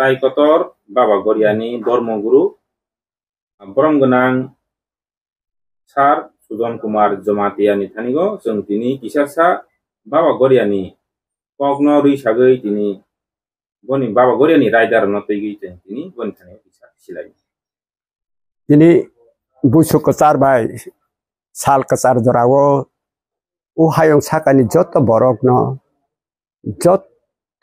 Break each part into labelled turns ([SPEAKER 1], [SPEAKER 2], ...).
[SPEAKER 1] তাই कतर बाबा गरियानि धर्मगुरु ब्रह्म गोनां सार सुदन कुमार जमातियानि थानिगो जों दिनै किसारसा बाबा गरियानि কগ্ন রুই সাগৈ তিনি গনি বাবা গরিয়ানি রায়দার নতৈ গিয়েছেন তিনি গনি থানে বিচার ছিলেন
[SPEAKER 2] তিনি বুসু কচার ভাই সাল কচার জরাও ও হায়ং সাকানি যত বরক যত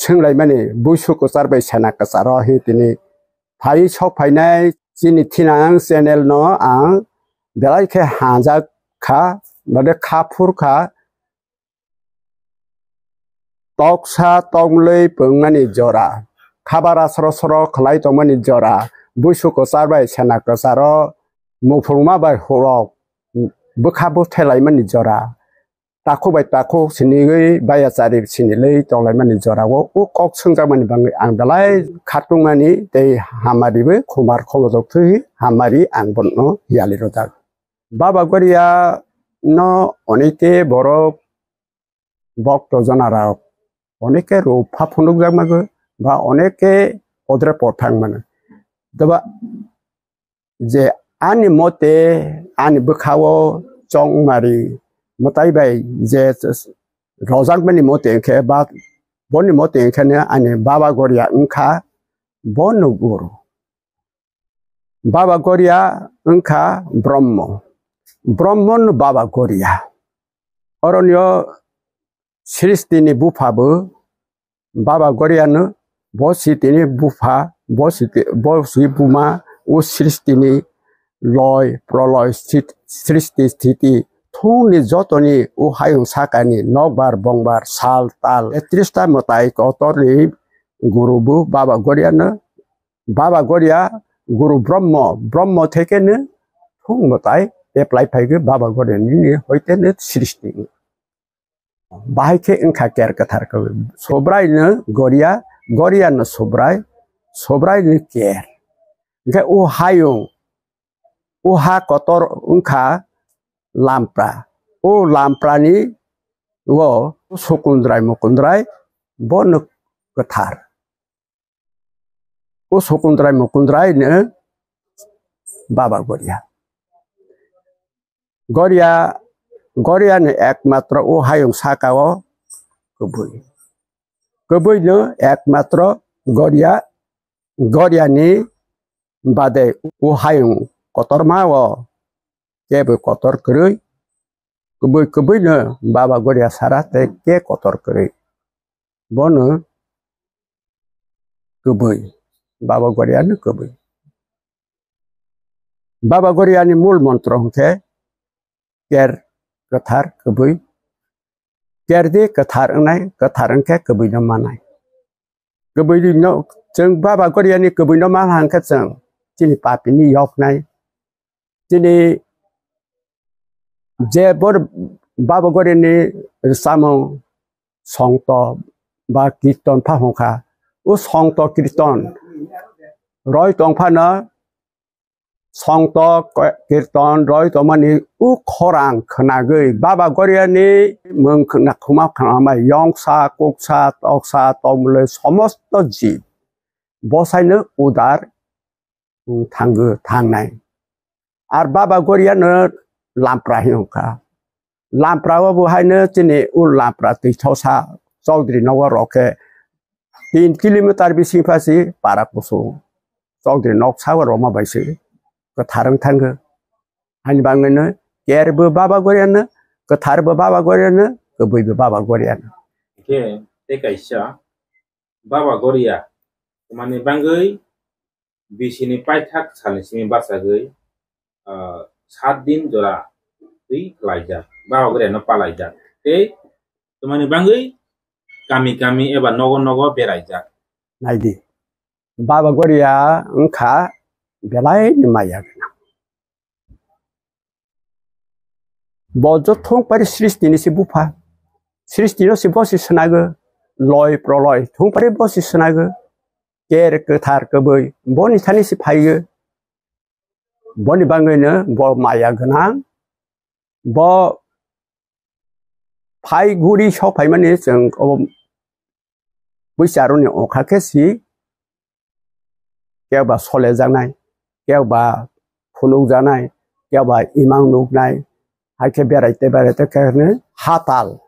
[SPEAKER 2] চাই মানে বুসু কচার বাই সেনা কচার হিনে ফাই সব ফাইনাই চিনি থিনাং চ্যানেল ন আং বেলাই খে হাজা খা মানে খাফুর খা টক সা টকলৈ পংমানি জরা খাবারা সর সর খলাই তমানি জরা বুসু কচার বাই সেনা কচার মফরমা বাই হরক বোখা বোথাইলাইমানি জরা Tako bai tako sini gai baya tsari sini lei tong lai mani jora go u kok sung ga mani bangi ang dalai katung mani dei hamari be kumar kolo dok tuhi hamari ang bon no yali ro tak. Baba gori ya no onike boro bok to zona rao onike ro papunu ga mago ba onike odre potang mana. Daba je ani mote ani bukawo chong mari motaibai je rozang mani mo tenke ba boni mo tenke ne ane baba goria nka bonu guru baba goria nka brahmo brahmon baba goria 어른여 시리스티니 부파브 바바 고리아는 보시티니 부파 보시티 보시 부마 오 시리스티니 로이 프로로이 시리스티 스티티 थौनि जतनि उहायं साकानि नगबार बंबार साल ताल त्रिस्ता मताय कतरनि गुरुबु बाबा गरियानो बाबा गरिया गुरु ब्रह्म ब्रह्म थेकेनो थौ मताय apply फायगो बाबा गरियानि हयतेनो सृष्टि बाहायखे ओंखा केर कथारखौ सोब्रायनो गरिया गरियानो सोब्राय सोब्रायनो केर ओमफ्राय उहायं उहा कतर ओंखा lampa. O lampa ni wo sukundrai mukundrai bonuk ketar. O sukundrai mukundrai ne বাবার গড়িয়া গড়িয়া গড়িয়ানে একমাত্র ও হায়ং সাকাও কবুই কবুইন একমাত্র গড়িয়া গড়িয়ানি বাদে ও হায়ং কতরমা ও কে কতর করে কবই কবই ন বাবা গড়িয়া সারা তে কে কতর করে বন কবই বাবা গড়িয়া ন কবই বাবা গড়িয়ানি মূল মন্ত্র হচ্ছে কের কথার কবই কের দিয়ে কথার নাই কথার কে কবই ন মানায় কবই ন जों बाबा गरियानि गोबैनाव मा हांखो जों दिनै पापिनि यगनाय दिनै যেবোৰ বাবগৰিণী ৰিচামং সংত বা কীৰ্তন ফাংখা ও সংত কীৰ্তন ৰয় টংফান সংত কীৰ্তন ৰয় তমানি ও খৰাং খনাগৈ বাবা গৰিয়ানী মং খুমা খামা য়ংচা কোকচা টকচা তমলৈ সমস্ত জীৱ বচাইনো উদাৰ থাংগ থাংনাই আৰু বাবা গৰিয়ানৰ làm lamprai hong ka lampra wa bu hai ne chini u lampra ti thosa chaudri nawa roke 3 km phát gì para kusu chaudri nok sa wa roma baisi ka tharang thang ga anh bang ne ker bu baba gorian ka thar bu baba gorian ka bui bu baba gorian
[SPEAKER 1] ke te kaisa baba goria mane bangai bisini paithak chalisini basagoi সাত দিন জোড়া তুই লাই যা বা ওগরে ন পালাই যা এই তোমার বাঙ্গুই কামি কামি এবার নগর নগর বেড়াই যা
[SPEAKER 2] নাই দি বাবা গরিয়া খা বেলাই মাইয়া না বজ্র থং পারি সৃষ্টিনি সে বুফা সৃষ্টিনো সে বসে সোনাগো লয় প্রলয় থং পারি বসে সোনাগো কের কথার কবৈ বনি সে ফাইগো boni bangene bo maya genang bo pai guri shok pai mani seng o bo sharon ni o kake si kia ba sole zang nai kia ba kunu zang nai kia ba imang nuk nai hai ke bera ite bera ite kere ne hatal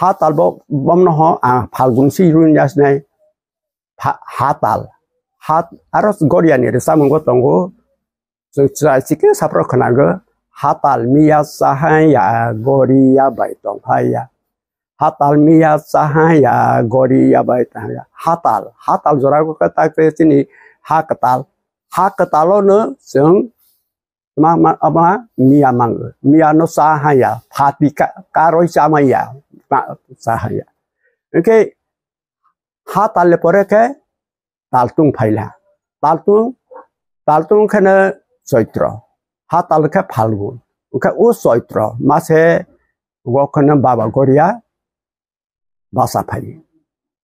[SPEAKER 2] hatal bo bom no ho a pal gun si run jas nai hatal hat aros gorian ni resa mungo tonggo जोंथिरासिखौ साफ्राव खोनांगौ हातालमिया साहाया गरिया बायदंहाया हातालमिया साहाया गरिया बायदंहाया हाताल हाताल जराखौ खोथाखौ जोंनि हाकताल हाकतालावनो जों मा मा मा मिया माङो मियानो साहाया फाति कारय सामाया साहाया ओंखे हातालले परेखे तालतुं फायला तालतुं तालतुंखौनो চৈত্র হাত তালকে ফাল্গুন ওকে ও চৈত্র মাসে ওখানে বাবা গড়িয়া বাসা ফাই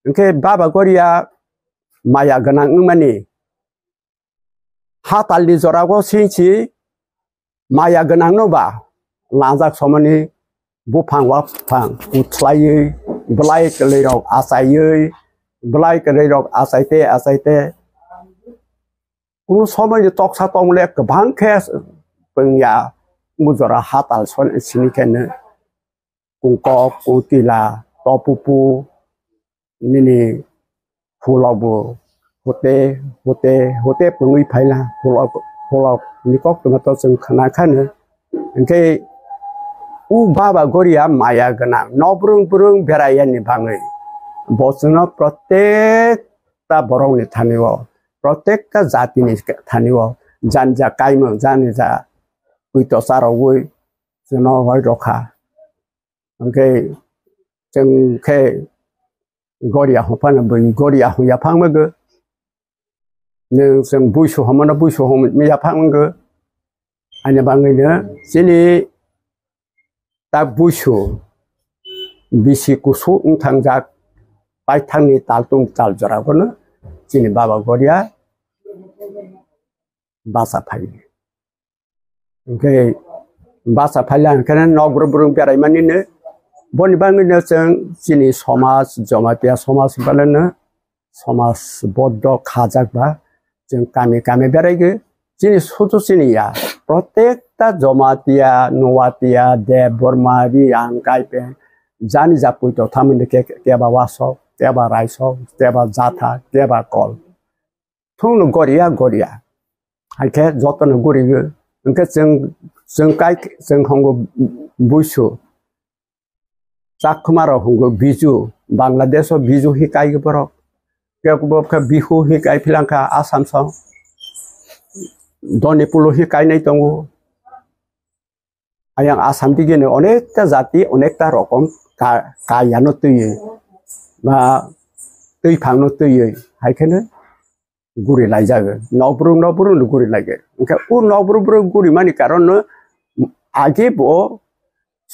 [SPEAKER 2] ওকে বাবা গড়িয়া মায়া গোনাং মানে হাত তালনি জরাগ সিঁচি মায়া গোনাংনোবা লাজাক সমানে বুফাং ওয়াফাং উথ্লাयै বলাই लै रग आसायै বলাই लै रग cũng 그리고 소면이 똑사똥래 그방캐 병야 무저라 하달 손 시니케는 cung cô tì là to pu pu nên nè hồ lò bù hồ tê hồ tê hồ tê bằng uy phải là hồ lò hồ lò như có từng tao từng khả năng khác nữa anh cái u ba ba gori à maya gana nó burung burung bang ấy bangai nó protect ta borong ni thani wa প্ৰত্যেকটা জাতি নিজকে থানিব জান যা কাইম জান যা অত্যাচার অবৈ যেন হয় রখা ওকে जोंखे गरिया हफानो बै गरिया हुया फांमोगो नों जों बुइसु हमनो बुइसु हम मिया फांमोगो आइना बाङैनो जेनि दा बुइसु बिसि गुसु थांजा बायथांनि तालतुम ताल जराखौनो ကျင့်ပါပါကိုရီးယားဘာသာဖိုင်ဒီကေဘာသာဖိုင်လန်ကနနောဂရဘရုံပြရိုင်မနိနဘွန်ဘန်ငနစံစီနီဆောမတ်စဂျောမတ်ပြဆောမတ်စပလနဆောမတ်စဘဒခါဇက်ပါကျင်ကာမီကာမီပြရိုင်ကစီနီဆိုတုစီနီယာပရိုတက်တာဂျောမတ်ပြနဝတီယာဒေဘော်မာဘီယန်ကိုင်ပန်ဇာနီဇပွီတောသမင်ကေကေဘဝါဆော কেতিয়াবা ৰাইচ হওক কেতিয়াবা জাথা কেতিয়াবা কল থৌনো গৰিয়া গৰিয়া সেইখে যতন কৰিব এনেকৈ চেং চেং কাই চেং সংগ চাকুমাৰ সংগ বিজু বাংলাদেশৰ বিজু শিকাই পাৰক বিহু শিকাই ফিলাংখা আছাম চাওঁ দনিপুলো শিকাই নাই তং আয়াং আসাম দিকে অনেকটা জাতি অনেকটা রকম কায়ানত दै थांनो दैयै हायखायनो गुरिलाय जायो नब्रु नब्रु गुरिलायो ओंखाय उ नब्रुब्रु गुरि मानि कारन आगे बो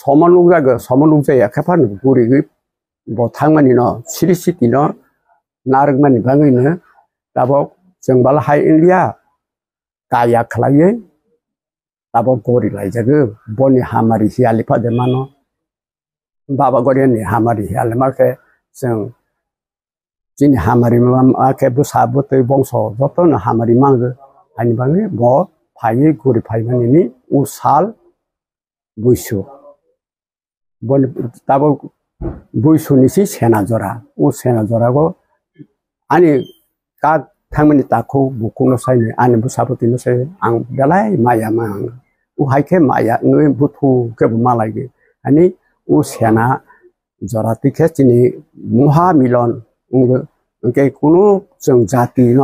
[SPEAKER 2] समानुग जागो समानुग जाया खाफानो गुरि बथांमानि न सिरि सिति न नारगमानि बाङैनो दाबो जोंबाल हाय इन्डिया गाया खालायै दाबो गरि लायजागो बनि हामारि हियालिफादो मानो बाबा गरिनि हामारि हियालिमाखे 像今年蛤蟆里面啊，开不三不对帮说，我到那蛤蟆里面去，还你把那毛拍一过的拍一你，五十二，五十，我那不五十你是谁拿走了？我谁拿走了？我，俺你他他们你打哭，不哭那谁呢？俺你不三不对那谁？俺原来买呀买，我还去买呀，因为不图给不买来的，俺你我谁拿？চিনি মহা মিলন 그게 কোনো জাতি ন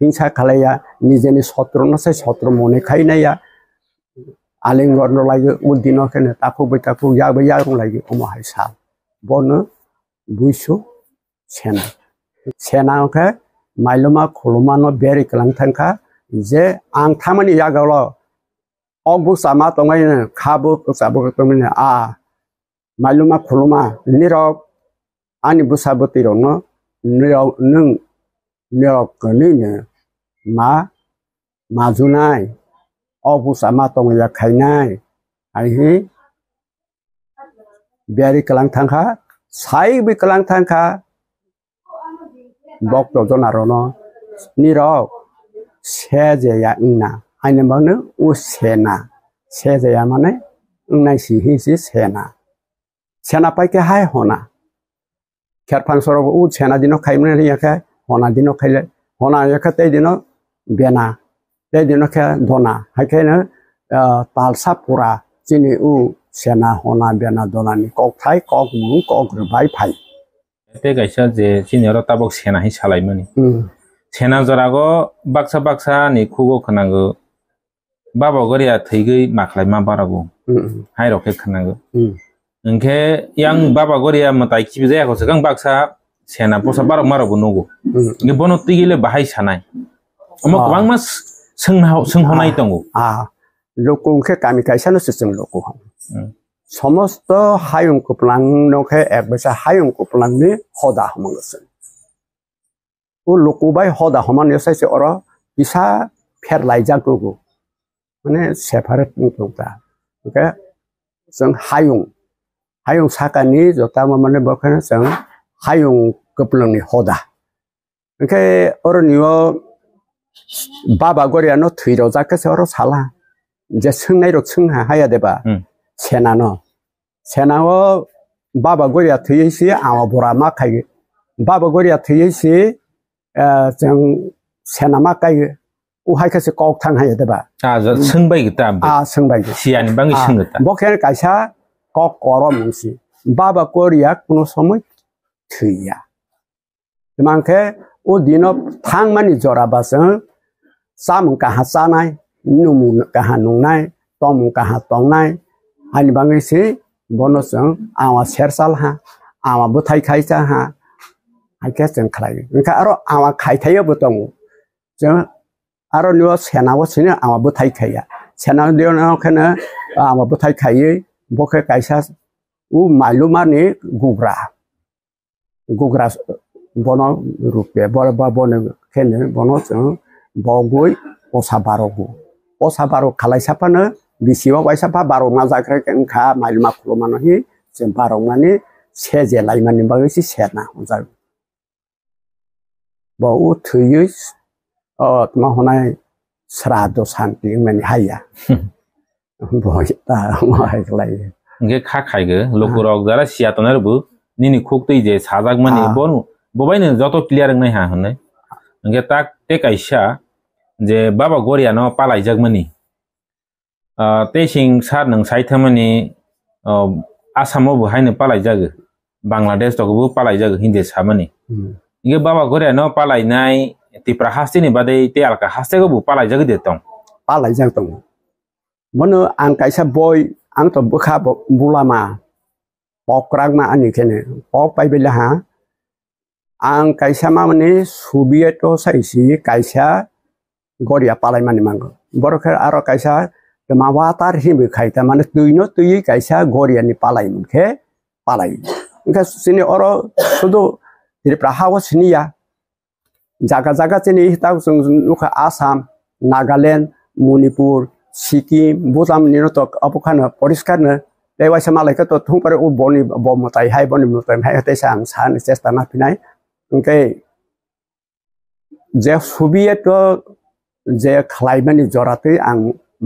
[SPEAKER 2] হিংসা খালাইয়া নিজেনি শত্রু নসে শত্রু মনে খাই নাইয়া আলিঙ্গন লাগে উদ্দিন খেনে তাকু বই তাকু ইয়াবো ইয়ারং লাগে অমহাই সাল বন বুইসু সেনা সেনা সেনাকে মাইলমা খলমানো বেরি কেলাং থাকা যে আং থামানি ইয়াগাল অগুসামা তঙাইনে খাবো চাবো আ maluma kuluma nirok ani busa butiro no nirok nung nirok kene ne ma mazunai obu sama tong ya kainai ai hi biari kelang tangka sai bi kelang tangka bok to jona ro no nirok seje ya inna ani mane u sena seje ya mane ngai si hi si sena ছেনা পাইকে হাই হনা খেৰ ফাং চৰ উ ছেনা দিনক খাই মানে ইয়াকে হনা দিনক খাইলে হনা ইয়াকে তেই দিনক বেনা তেই দিনকে দনা সেইকাৰণে তালচা পোৰা চিনি উ ছেনা হনা বেনা দনানি কক ঠাই কক মু কক ৰবাই ফাই
[SPEAKER 1] তে গাইছা যে চিনিয়ৰ তাবক ছেনাহি চালাই মানে ছেনা জৰাগ বাক্সা বাক্সা নি খুব খানাগ বাবা গৰিয়া থৈ গৈ মাখলাই মা বাৰাগ হাই ৰখে খানাগ ओंखे यां बाबा गरिया मताय खिबि जायाखौ सगां बाक्सा सेना पसा बारक मारबो नगु ओंखे बनत्ति गेले बाहाय सानाय अमा गोबां मा सोंहाव सोंहनाय दङ
[SPEAKER 2] आ लोक ओंखे कामि कायसानो सिस्टम लोक समस्त हायुं कुप्लां नखे एक बेसा हायुं कुप्लां नि हदा हमंगसन ओ लोकोबाय हदा हमान यसाइसे अर बिसा फेर लाइजा गुगु माने सेपारेट नि दंता ओके जों हायुं 하용 사관이 좋다면 먹혀놨어. 하용 급렁이 호다. 그렇게 그러니까 어른이요 바바고리아노 트위로 자켓에 어로 살라. 이제 승내로 승하해야 돼봐. 세나노. 세나오 바바고리아 트위시 아오보라 마카이. 바바고리아 트위시 정 세나 마카이. 우하이카스 꼭탕 해야 돼봐. 아, 성박이 음. 있다. 아, 성박이. 시안방이 성겼다. 아, 목회를 가샤 ক করমংসি বাবা করিয়া কোনো সময় থুইয়া মাংখে ও দিন থাংমানি জরাবাসং চামুং কাহা চানাই নুমু কাহা নুংনাই তমুং কাহা তংনাই হানি বাংরিসি বনসং আওয়া সেরসাল হা আওয়া বুথাই খাইচা হা হাইকে जों খালাयो ओंखाय आरो आवा खायथायोबो दङ जों आरो नियाव सेनाबो सिनो आवाबो थाइखाया सेनाव दिनावखायनो आवाबो थाइखायै bokhe kaisa u mailumani gugra gugra bono rupe bor ba bono kene bono chu bogoi osa baro gu osa baro khalai sapa na bisiwa waisa pa baro ma zakre ken kha mailuma khulo mano hi sem baro mani se je lai mani ba si se na hu ja ba u thuyis o tma hona sra do santi mani haya
[SPEAKER 1] 게 카카이그 로그럭 자라 시아토나르 부 니니 쿡도 이제 사작만이 보노 보바이는 저도 클리어링 나이 하네 이게 딱 때까이샤 이제 바바 고리아노 빨아이 작만이 아 때싱 사능 사이타만이 어 아사모 부하이는 빨아이 자그 Bangladesh তকবু পালাই যাগ হিন্দি সামনি ইগে বাবা করে ন পালাই নাই তিপ্রা হাসতে নি বাদে তে আলকা হাসতে গবু পালাই যাগ দেতং
[SPEAKER 2] পালাই যাগ তং mana ang kaisa boy ang to bukha bulama rang ma ani kene pok pai bela ha ang kaisa ma mane e sai si kaisa goria palai mani mango ke aro kaisa watar himbe khaita mane tuino tui kaisa goria ni palai ke palai inka sini oro sudu jadi prahawa sini ya jaga jaga sini hita sung nuka asam nagalen munipur Sikkim बुताम निरत अपखान परिष्कारनो बेवाइसा मालायखौ त थुंपर उ बनि बमतायहाय बनि मतायहाय हतैसा आं सान चेष्टा नाफिनाय ओंखाय जे सुबियत जे खालायमानि जरातै आं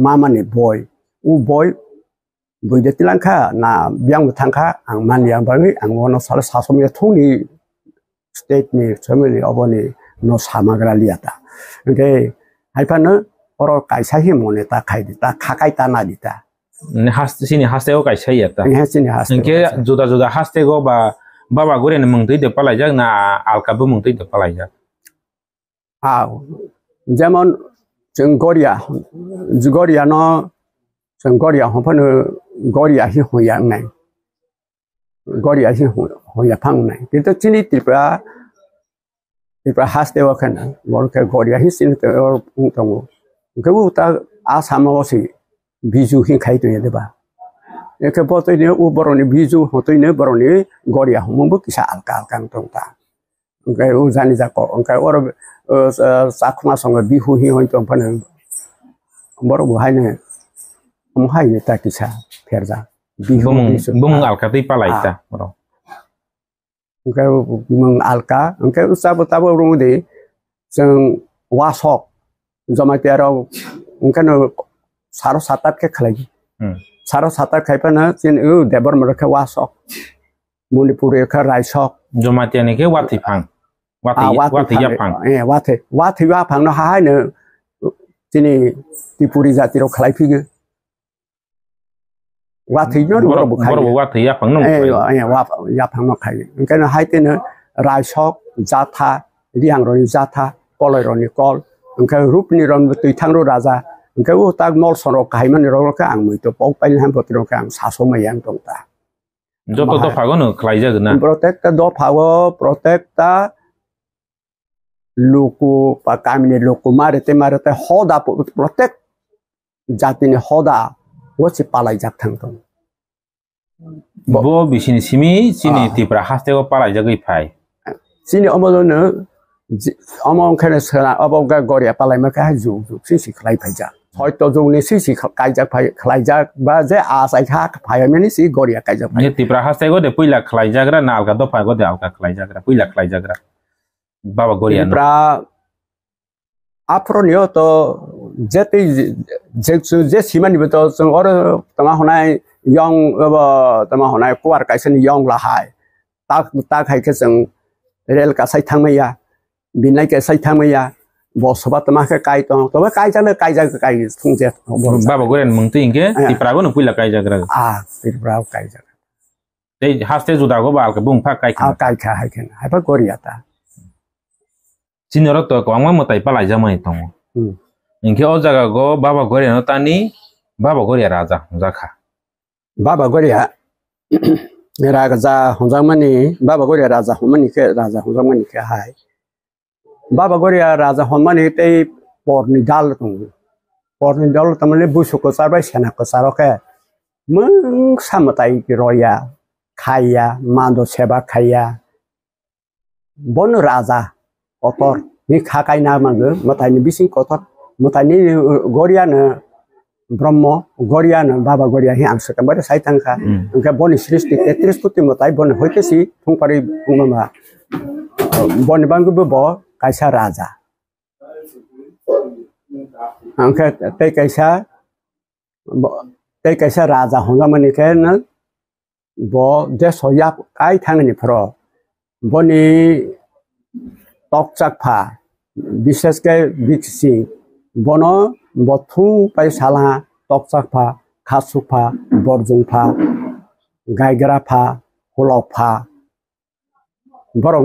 [SPEAKER 2] मामानि बय उ बय बैदेतिलांखा ना बियांबो थांखा आं मानिया बाङै आं वन साल सासमनि थौनि स्टेटनि फेमिलि अबनि न सामाग्रा लियाता ओंखाय हायफानो ورو قاي ساهي موني تا قاي ديتا كا قاي تا نا ديتا
[SPEAKER 1] نه هاست سيني هاستي او قاي ساهي يتا نه هاست سيني هاستي نكي جودا جودا هاستي غو با بابا غوري نمون تي دي بالا جاك نا آل كابو مون تي دي بالا
[SPEAKER 2] جاك آو جمون جن غوريا جن غوريا نو جن غوريا هون فنو غوريا هي هون يان نا غوريا هي هون هون يا پان نا دي تو چيني تي برا تي برا هاستي او كان ورو كا غوريا هي سيني تي او kebu ta a osi biju hin kai to yede ba. E ke po to ine u biju ho to ine boro ni gori a humu buki alka al kal tong ta. Ngke u zani zako, ngke woro sa kuma song a bihu hin ho tong pana boro bu hai ne. Mu hai ne ta kisa perza. Bung, bung
[SPEAKER 1] alka tu ipa lai ta, boro.
[SPEAKER 2] Ngke u alka, ngke u sa bu rumu di, wasok, জমাইতে আর ওখান সার সাত আটকে খেলাই সার সাত আট খাইপা না চিন দেবর মরখে ওয়া শক মণিপুর এখা রাই শক
[SPEAKER 1] জমাইতে নাকি ওয়াতি ফাং ওয়াতি ফাং
[SPEAKER 2] এ ওয়াতে ওয়াতি জাতির খাই জাথা রিয়াং রনি জাথা কলয় রনি কল angka rup ni ron b tu i t a n g ro r a z a angka u tak mol sonok r kai man ro ro ka ang mui to pok pai l han potro ka ang saso m a y ang tong ta
[SPEAKER 1] d o t o to pagono klaija gna
[SPEAKER 2] protekta do pago protekta l u k u pa k a m i n i l u k u marete marete hoda protek p j a t i n i hoda wosi palai jak t a n g tong
[SPEAKER 1] bo bisini simi sini tipra hastego palai j a g i p a i
[SPEAKER 2] sini omodono অমংখানে সোনা অবজ্ঞা গড়িয়া পালাইমাকে হাই যুগ যুগ CC খালাই ফাইজা হয়তো জৌনি CC কাইজাক খালাইজাক বা যে আসাই হা ফাইমানি সি গড়িয়া কাইজাক ফাই
[SPEAKER 1] তিপ্রা হাসাই গদে পইলা খালাইজাগরা না আলগা দফা গদে আলগা খালাইজাগরা পইলা খালাইজাগরা
[SPEAKER 2] বাবা গড়িয়া তিপ্রা আফরনীয় তো যেতে যে যে সিমানিবে তো जों অর তোমা হনাই ইয়ং অব তোমা হনাই কোয়ার কাইছেন ইয়ং লাহাই তাক তাক হাইকে जों রেল কাসাই থাংমাইয়া बिनाय केसाय थामैया बसबा तमाके काय तो तबे काय जाने काय जागे काय थुंजे बाबा
[SPEAKER 1] गोरेन मंग तिंगे तिप्रागो न पुइला काय जागरा आ तिप्रागो काय जागरा ते हास्ते जुदागो बाल के बुंफा काय खा काय खा हाय के हाय पर गोरियाता सिनरो तो कोंगमा मताय पालाय जामाय तंग इंगे ओ जागा गो बाबा गोरेन तानी बाबा गोरिया राजा जाखा
[SPEAKER 2] बाबा गोरिया राजा हंजामानि बाबा गोरिया राजा हमनि के राजा हंजामानि के हाय বাবাগৰীয়া ৰাজা সন্মানিত এই পৰ্ণিডাল তুমি পৰ্ণিডাল তাৰমানে বুচু কচাৰ বাই চেনা কচাৰকে মং চামতাই ৰয়া খাইয়া মাদ চেবা খাইয়া বন ৰাজা অতৰ নি খাকাই না মাগ মতাইনি বিচিং কথৰ মতাইনি গৰিয়ানো ব্ৰহ্ম গৰিয়ানো বাবা গৰিয়া সি আংশ একেবাৰে চাই থাকা এনেকৈ বনি সৃষ্টি তেত্ৰিছ কোটি মতাই বনে হৈ কেছি ফুংপাৰী বনিবাংগু কাইসা রাজা কাইসা রাজা হঙ্গা মানে ব দেশ হইয়া কাই থাঙনি ফ্র বনি টকচাকফা চাকফা বিশেষকে বিক বন বথুং পাই সালা টকচাকফা খাসুফা বরজুংফা গাইগ্রাফা হলফা বরং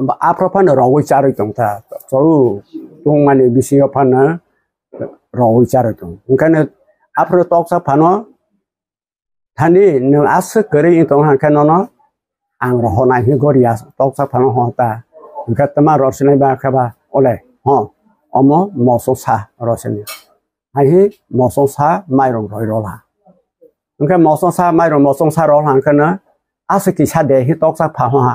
[SPEAKER 2] अब आप्रफान रगै चारो तंथा चौ तंमानि बिसिङा फाना रगै चारो तं ओंखायनो आप्रो तकसा फानो थानि नों आसो गरि तं हांखानो न आं रहना हि गरि आस तकसा फानो हता ओंखाय तमा रसनाय बाखाबा ओले ह अम मसो सा रसनि हाहि मसो सा माइरं रइरला ओंखाय मसो सा माइरं मसो सा रल हांखानो आसो किसा दे हि तकसा फाहा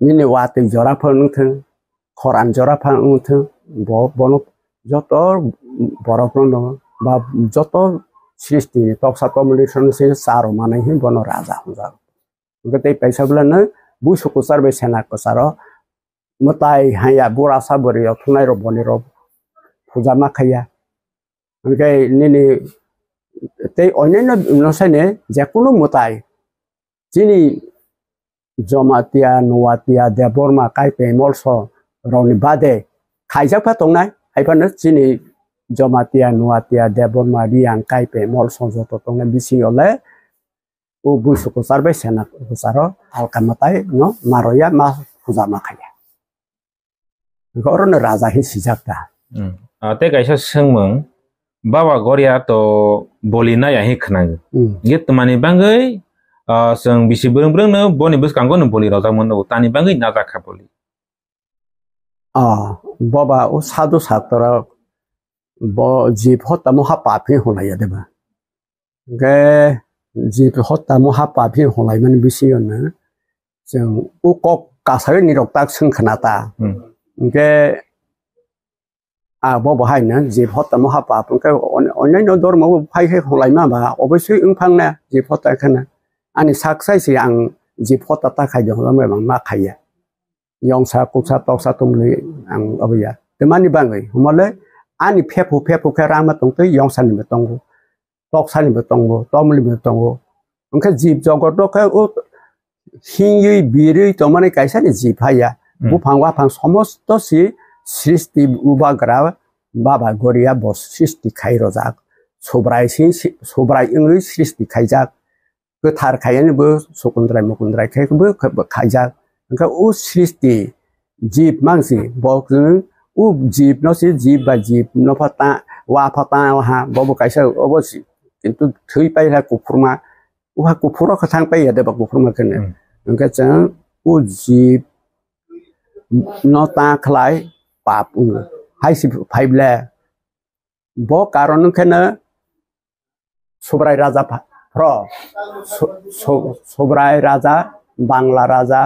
[SPEAKER 2] nini wati jorapa nungtheng koran jorapa nungtheng bonop joto चाहिँ सारोमा बन राजा हुन्छ त्यही पैसाबोला नै बुसोको सेनाको सार म ताई हाया बोरा सा बोरी थुनाइरो त्यही अन्य नसाइने ज्याकुलो জমাতিয়া নোৱাতিয়া দেৱৰমা কাইপেই মলছ ৰণি বাদে খাইজাকফা দং নাই সেইফানে চিনি জমাতিয়া নোৱাতিয়া দেৱৰমা ৰিয়াং কাইপে মলছ যত টঙে বিচি হলে ও বুচু কোচাৰ বাই চেনা কোচাৰ হালকা মাতাই ন মাৰয়া মা খোজা মা খাই ঘৰণে ৰাজা সি চিজাক
[SPEAKER 1] তাহে গাইছা চেংম বাবা গৰিয়া তো বলি নাই আহি খানাগে গীত মানে जों बिसि बोरों बोरोंनो बनि बोसखांखौ नों बलि रजा मोननांगौ तानि बांगै नाजाखा बलि
[SPEAKER 2] अ बबा ओ साधु सात्रा ब जीव हत्ता मुहा पापी होलाय देबा गे जीव हत्ता मुहा पापी होलाय माने बिसि अन जों ओ कक कासारे निरक्ता सोंखनाता गे आ बबो हायन जीव हत्ता मुहा पापन के अन्य धर्म फाय हे होलाय माबा अबसे उंफांना जीव हत्ता खना 아니 삭사에서 양 지포 따따 가죠 그러면 막막 가야 영사 국사 떡사 동리 양 어부야 그만이 반거이 뭐래 아니 폐포 폐포 개라마 동도 영사님 몇 동고 떡사님 몇 동고 떡물님 몇 동고 그러니까 집 저것도 그 신의 미래의 도만의 가이사니 집하야 무방과 방 소모스도시 시스티 우바그라 바바고리아 보스 시스티 카이로작 소브라이 신 소브라이 응의 시스티 카이작 그 타락하여는 뭐 소곤드라이 모곤드라이 그뭐 가자 그러니까 우 시스티 집 망시 뭐는 우 집노시 집바 집노 파타 와 파타 와 뭐뭐 가서 어버시 কিন্তু থৈ পাই কুফুরমা উহা কুফুর খাং পাই দেবা কুফুরমা কেনে ওকে চান ও জীব নতা খলাই পাপ হাই সি ফাইবলে ব কারণ কেনে সবরাই রাজা হ্র সৌরায় রাজা বাংলা রাজা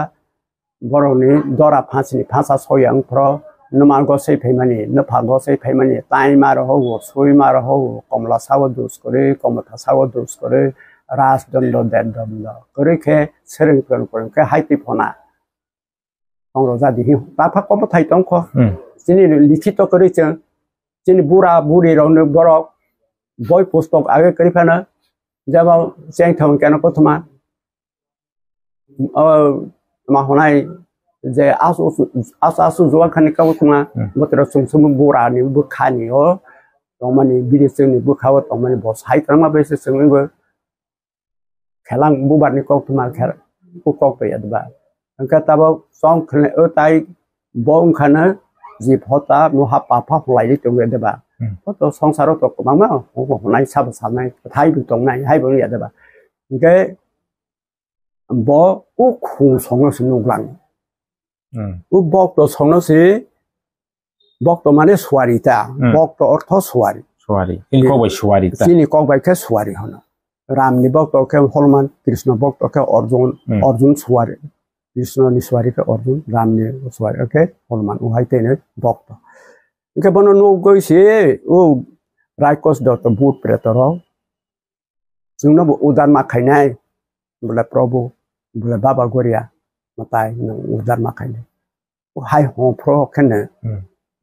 [SPEAKER 2] বর'नि दरा फाँसनि फाँसा सयं फ्र नुमा गसै फैमानि नफा गसै फैमानि ताइमा रह सइमा रह कमला साव दोष करे कमथा साव दोष करे राजदण्ड देरदण्ड करेखे सेरें प्रण करेखे हाइति फना संरजा दिहि ताफा कम थाइ तंख जिनि लिखित करे जों जिनि बुरा बुरि रावनो बर' बय पुस्तक आगे करिफाना जब सेंग थम केन को थमा मा होनाय जे आसु आसु आसु जुवा खानि का थमा बतर सुंसुम बोरानि बुखानि हो तमनि बिदेसनि बुखाव तमनि बस हाय तमा बेसे सोंगो खेलां बुबारनि को थमा खेर को को पे यदबा अंका तब सॉन्ग खने ओ ताई बों खने जि फता मुहा पाफा फलाय तंगे दबा 嗯，我都从小都读过，慢慢我我那差不多，那他一边读那，他一边也对吧？应该，我我苦从了是弄难，嗯，我博都从了是，博都嘛的苏瓦里的，博都奥托苏瓦里，
[SPEAKER 1] 苏瓦里，你讲为苏瓦里的，是你
[SPEAKER 2] 讲为开苏瓦里好呢？拉姆尼博都开霍罗曼，毗湿那博都开奥尊，奥尊苏瓦里，毗湿那尼苏瓦里开奥尊，拉姆尼苏瓦里，OK，霍罗曼，我还听呢博都。cái bọn nó go xe, ô, rai kos do to bu pre to ro. Sung no bu udan ma khai nai. Bula probu bula baba goria matai no udan ma khai nai. U hai ho pro kene.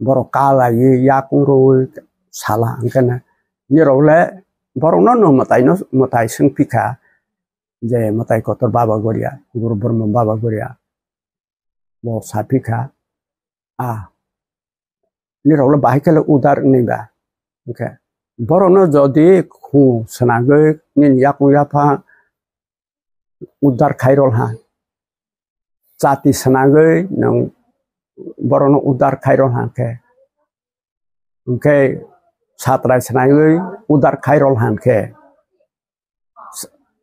[SPEAKER 2] rô kala ye ya kuro sala kene. Ni ro le boro no no matai no matai sung pika. Je matai kotor bà goria. Guru burma baba goria. Bo sapika. à जेरावल' बाहायखायला उदार नैबा ओंखाय बर'नो जदि सोनागै नियाखौ याफा उदार खायरलहा जाति सोनागै नों बर'नो उदार के ओंखाय सात्राय सोनागै उदार खायरलहानखे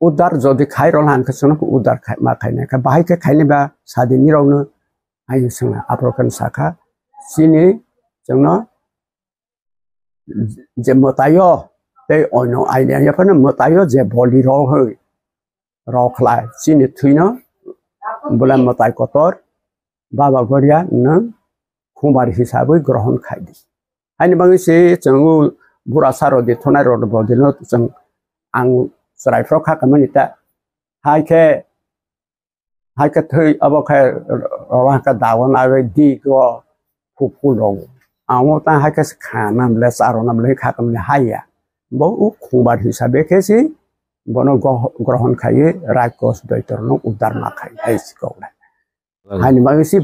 [SPEAKER 2] उदार जदि खायरलहानखे सोनाखौ उदार मा खायनायखा बाहायखे खायनोबा सादिनिरावनो आयु सोंना आफ्रकान साखा सिनि जोंनो जे मतायो ते अनो आइने याफन मतायो जे भलि र होय रखला सिनि थुइन बोला मताय कतर बाबा गरिया न खुमार हिसाबै ग्रहण खाइदि आइने बाङै से जोङो बुरा सारो दे थनाय र बदिन जों आं सरायफ्राव खाखामोन इता हायखे हायखे थै अबखे रहाका दावन आरो दिगो फुफु दङ আমাৰ তাহাকে খানা বোলে চাৰণা বোলে খা বহু খোবাৰ হিচাপে খেছি বন গ্ৰহণ খাইয়ে ৰাগ গছ দৈতৰণক উদ্ধাৰ নাখাই হাইছি কানি মাগিছি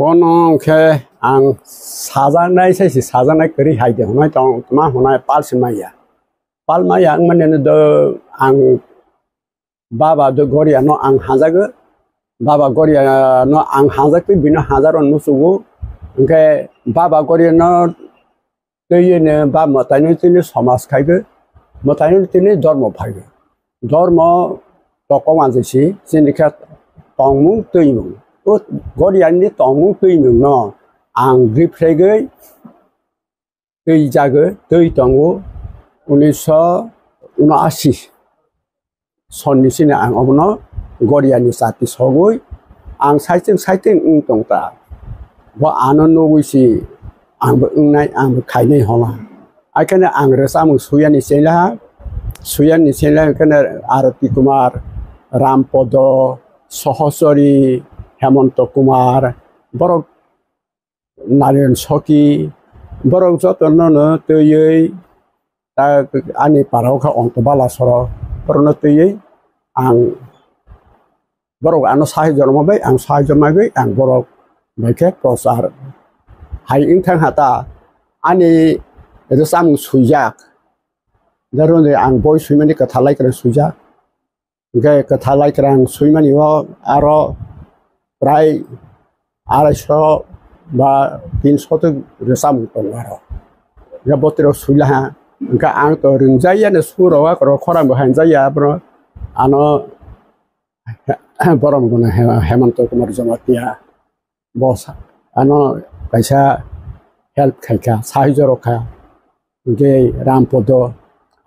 [SPEAKER 2] বন অংশে আং চাজানাই চাইছি চাজানাই পাল মাৰিয়া মানে আং বাবা দৰিয়ানো বাবা গৰি ন আং হাজাক বিভিন্ন হাজাৰ অন্য চুগু এনেকে বাবা গৰি ন তৈনে বা মতাইনো তিনি সমাজ খাইগৈ মতাইনো তিনি ধৰ্ম ভাগে ধৰ্ম টক মাজেছি যেনেকৈ টংমু তৈমু ও গৰি আনি টংমু তৈমু ন আং গ্ৰীফ্ৰেগৈ তৈ যাগৈ তৈ টঙু ঊনৈছশ ঊনআশী চন্নিচিনি আঙ্গ goria ni sati sogoi ang saiteng saiteng sai ung tong ta wa anon no si ang ngai nai ang bu kai nai hola ai kana ang resa mung suya ni sela suya ni sela kana arati kumar ram podo sohosori hemonto kumar borok narian soki borok zoto nono no to yei ta ani parau ka ong to bala soro pernah tuh ang borok anu sahi jorma bai ang sahi jorma bai ang borok bai ke prosar hai ing teng hata ani edo sam sujak daro nde ang boi suimani ka talai kara sujak ge ka talai kara ang suimani wa aro prai ara sho ba tin sho tu re sam tong waro ya botero sulah ga ang to rinjaya ne suro wa kro khoram ba hanjaya bro ano পৰম গুণ হেমন্ত কুমাৰ জনতীয়া বচ আন পইচা help খাইকা চাহিজ ৰখা যে ৰামপদ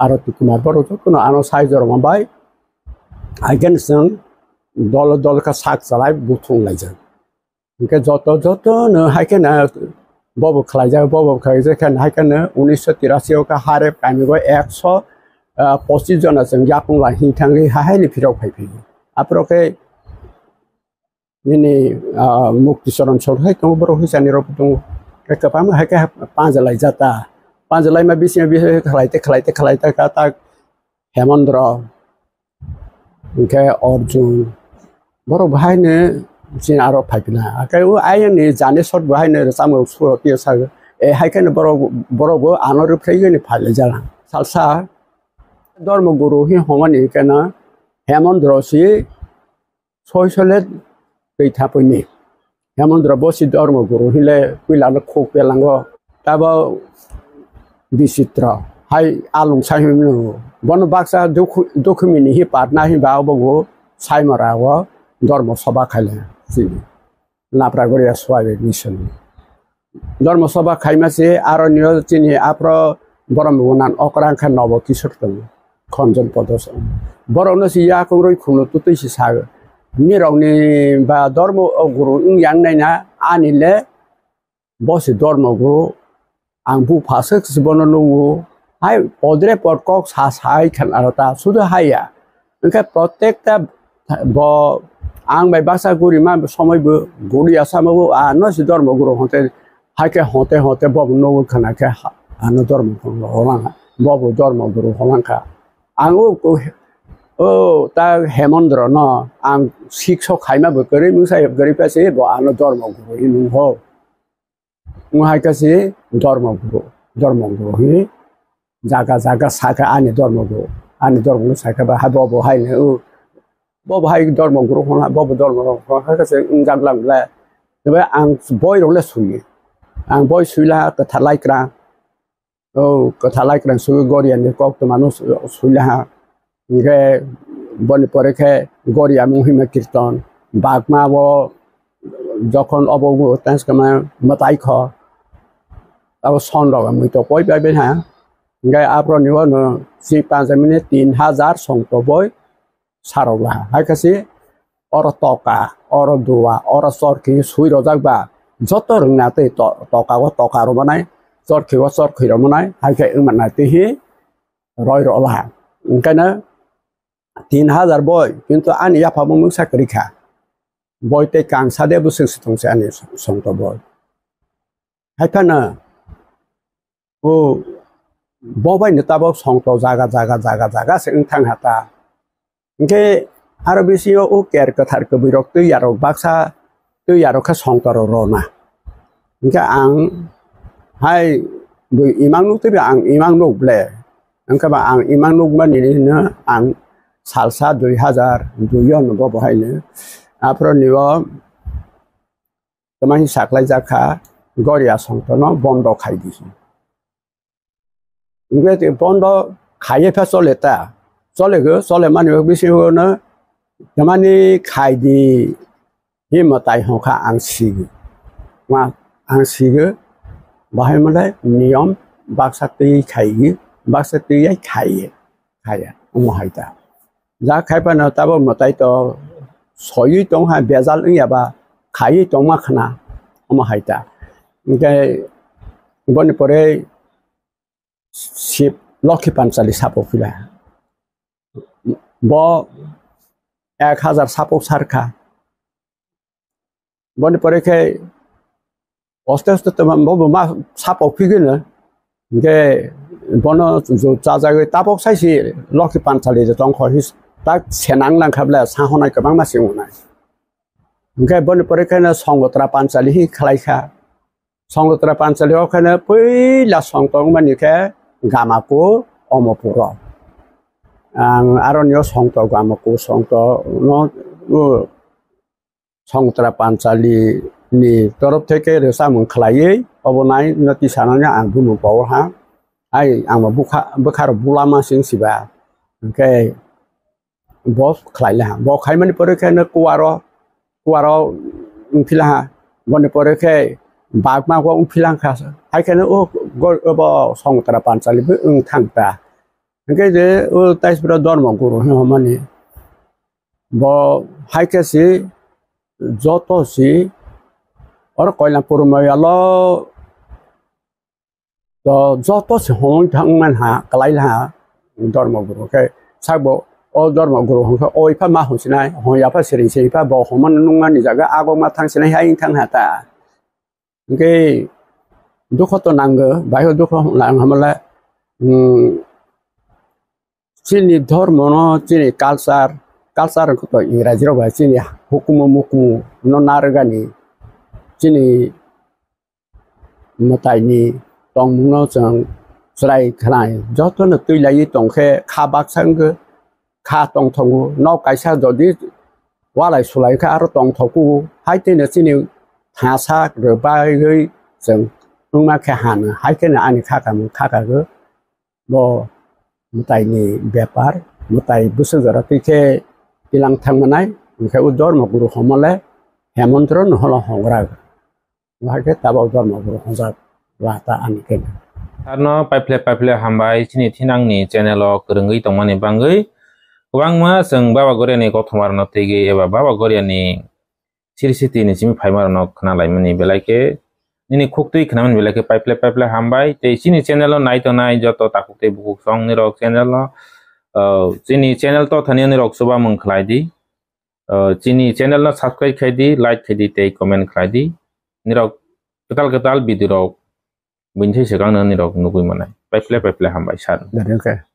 [SPEAKER 2] আৰতী কুমাৰ বৰ কোনো আন চাহিজ ৰখা বাই আগেনষ্ট যেন দল দলকে চাক চলাই বুথং লাগি যায় এনেকৈ যত যত নাইকে বব খেলাই যায় বব খাই যায় হাইকেনে উনৈছশ তিৰাশীকে হাৰে কামিব একশ পঁচিছজন আছে জ্ঞাপন লাহি থাকি হাঁহে নিফিৰাও ফাইফিলোঁ Apakah ini mukti soron soron? Kamu berhenti sini rupu tung. Kita paham, hai kah panjalai jata. Panjalai mah bisnya bis kelai te kelai te kelai te kata Hemandra, kah Arjun. Baru bahaya ni sini arah pahpina. Kau itu ayah ni jani sor bahaya ni sama usul dia sah. Eh, hai kah baru baru gua anu rupu lagi ni pahle jalan. Salsa, dalam guru ini hongan ini kena. 해먼드로시 소셜의 그 타보니 해먼드로보시 더머구로 힐레 휠라르 코크벨랑거 따바 디시트라 하이 알롱 사이미노 원 박사 도쿠 도쿠미니 히 파트나히 바오보고 사이마라와 더머 소바 칼레 시 라프라고리아 스와베 미션 더머 소바 카이마시 아로니오 치니 아프로 버럼 원한 오크랑카 노보 키셔트 खन्जन पदसँग बढाउनुहोस् यहाँको रै खुल्नु तुतै सिसायो निराउने बा धर्म गुरु yang नै ना आनीले बसे धर्म गुरु आङ बु फासक बनाउनु हो हाई पद्रे पटक सा साई खेलाएर त सुध हाइया ओके प्रत्येक त ब आं बाइ बासा गुरिमा समय बु गुरि आसाम बु आनो सि धर्म गुरु हते हाके हते हते बब नो खनाके आनो धर्म गुरु होलाङा बब धर्म गुरु होलाङा আঙ কৌ ও তা হেমন্দ্ৰ ন আং শিখ খাইমা বকৰে মু সাহেব গৰি পাছে গো ধৰ্ম ধৰ্ম হি মু হাই কাছে ধৰ্ম গুৰু ধৰ্ম গুৰু হি জাগা জাগা সাকা আনি ধৰ্ম গুৰু আনি ধৰ্ম গুরু সাকা বা হাবো বো হাই নেউ বো ভাই ধর্ম গুরু হো না বো ধর্ম গুরু জাগলা গলা আং বই রলে সুই আং বই সুইলা কথা লাইক্রা कथालाई क्रम सुरु गरी अनि कक्त मानुस सुलहा खे बन परेखे गरी हामी हिमे कीर्तन बाघमा अब যখন অব তেসকামে মতাই খ अब सन रग मुई तो कोई पाइबे हाँ गाय आप निव न सी पाँच मिनट तीन हजार सौ तो बय सारोगा हाय कसी और टका और दुआ और सरखी सुई रजाक बा जत रोंगनाते टका को टका बनाए sót khi quá sót khi đó mới nói hai cái ứng mặt này tí hí rồi rõ là cái nữa তিন হাজার বই কিন্তু আনি ইয়াফা বঙ্গ চাকরি খা বইতে কাংসা দিয়ে বসে সিতংসে আনি সন্ত বই হাইফা না ও ববাই নেতাবক সন্ত জাগা জাগা জাগা জাগা সে থাং হাতা ইনকে আরো বেশি ও কেয়ার কথার কবিরক তুই আরো বাক্সা তুই আরো খা সন্তর রনা ইনকে আং ให้ดูอีมังลูกที่เป็นอังอีมังลูกเล่นั่นก็มาอังอีมังลูกมันนี่นะอังสัลซาดูฮาจาร์ดูยอนบ่บ่ให้เนี่ยอ่ะเพราะนี่ว่าสมัยสักไลจักขากอริยสังตนะบอนดอขายดีนี่ก็ที่บอนดอขายเพช่โซเลต้าโซเลก็โซเลมันนี่บม่ชิโ่นะสมัยนี้ขายดีที่มาตายหัวขาอังสีว่าอังสีก็ নিয়ম भयो नियम बाक्सात्रियै खाइए बाक्सात्रियै খাইয়ে খাইয়া উমহাইতা যা খাই খাইপানো তাবো মতাই তো সয়ই তো হ্যাঁ বেজাল বা খাইয়ে তংমা খানা উমহাইতা ओमफ्राय পরে শিব লক্ষী পাঞ্চালি সাপো ফিলা ব এক হাজার সাপো সারখা বনিপরে খেয়ে 어스테 어스테 때만 뭐뭐 마, 사법 피기는, 이게, 번호는 좀, 자자기 따복 사이시, 럭키 반찰이지, 덩커히, 딱, 세낭랑 갑래, 상호나이 그만마 싱우나. 이게, 번호 버리케는 성고트라 반찰이 히, 칼라이카. 성고트라 반찰이 오케는, 뿌이, 라 성동만 이렇게, 가마꾸, 어머부러. 앙, 아론요 성도 가마꾸, 성도, 뭐, 성고트라 반찰이, नि तरफ থেকে রেসা মন খলাইয়ে অবনাই নতি সানানা আং বুমু পাওয়ার হা আই আং বুখা বখার বুলামা সিং সিবা ওকে বস খলাইলে হা ব খাই মানে পরে কেন কুয়ার কুয়ার উংফিলা হা গনে পরে খে বাগ মা গো উংফিলা খা আই কেন ও ব সংতরা পাঞ্চালি বি উং থাংতা ওকে যে ও তাইস বিরা ধর্ম গুরু হে মানে ব হাইকেসি যতসি আর কয়লা করমাইয়াল যত হং থাকমানহা কালাইলহা ধর্মগুরুকে সাকব ও ধর্মগুরু হংকে ও ইফা মা হংসিনাই হংয়াফা সেরিং সেরিফা ব হমান নঙ্গা নিজাগে আগো মা থাংসিনাই হাই থাংহা তা ওকে দুঃখ তো নাঙ্গো বাইহ দুঃখ হামলা চিনি ধর্ম ন চিনি কালচার কালচার ইংরাজিরাও চিনি হুকুমু মুকুমু ন নারগানি จีนีมาไต่นี่ต้องมึงนราจังสไลค์นาดยอดตัวนึกตุยหญ่ตรงแค่คาบักซังก็คาตรงทงนอกไก่ชาจอดีว่าอะไรสุไลค์่าเราตรงทงกูให้เต้นที่นี่หาซากหรือใบเฮ้ยจังมึงมาแค่หันให้แค่นันอันนี้ข้ากันข้ากันก็บ่มาไต่นี่แบบปาร์มาไต่บุษกรติแค่กลังทางมันไหนแค่อุดรมากรุษหอมเาแล้ว হেমন্তৰ নহ'লে সংগ্ৰাহ वाटे तब उधर नगर हजार वाता आने के
[SPEAKER 1] Karena paiple paiple hambai chini tinang ni channel o kurungi tongmani bangi kwangma sung baba gore ni kothmar no tege eba baba gore ni sirisiti ni chimi phaimar no khna laimani belake nini khuktui khnaman belake paiple paiple hambai te chini channel o nai to nai joto takukte bukuk song ni rok channel o chini channel to thani ni rok suba mung khlai di chini channel no subscribe khai di like khai di te comment khai di nirok ketal ketal bi bidirok binti sekarang nirok nukui mana. Pepele pepele hambai san.
[SPEAKER 2] Dari oke. Okay.